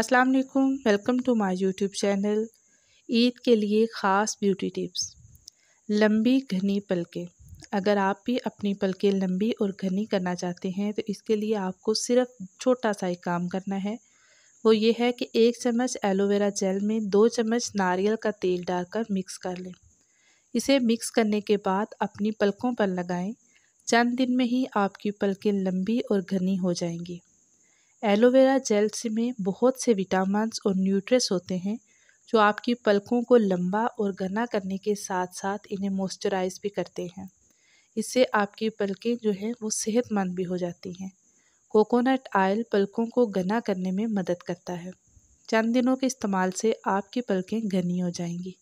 अस्सलाम वालेकुम welcome to my YouTube channel Eid के लिए ख़ास ब्यूटी टिप्स लंबी घनी पलकें अगर आप भी अपनी पलकें लंबी और घनी करना चाहते हैं तो इसके लिए आपको सिर्फ छोटा सा ही काम करना है वो ये है कि एक चम्मच एलोवेरा जेल में दो चम्मच नारियल का तेल डालकर मिक्स कर लें इसे मिक्स करने के बाद अपनी पलकों पर लगाएं चंद दिन में ही आपकी पलकें लंबी और घनी हो जाएंगी एलोवेरा जेल्स में बहुत से विटामिन और न्यूट्रेस होते हैं जो आपकी पलकों को लंबा और घना करने के साथ साथ इन्हें मॉइस्चराइज भी करते हैं इससे आपकी पलकें जो हैं वो सेहतमंद भी हो जाती हैं कोकोनट आयल पलकों को घना करने में मदद करता है चंद दिनों के इस्तेमाल से आपकी पलकें घनी हो जाएंगी